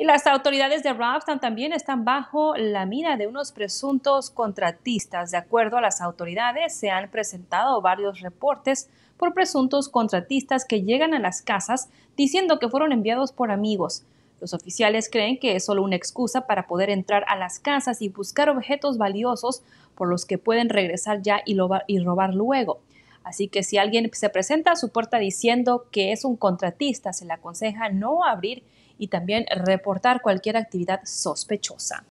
Y las autoridades de Robstown también están bajo la mira de unos presuntos contratistas. De acuerdo a las autoridades, se han presentado varios reportes por presuntos contratistas que llegan a las casas diciendo que fueron enviados por amigos. Los oficiales creen que es solo una excusa para poder entrar a las casas y buscar objetos valiosos por los que pueden regresar ya y, robar luego. Así que si alguien se presenta a su puerta diciendo que es un contratista, se le aconseja no abrir y también reportar cualquier actividad sospechosa.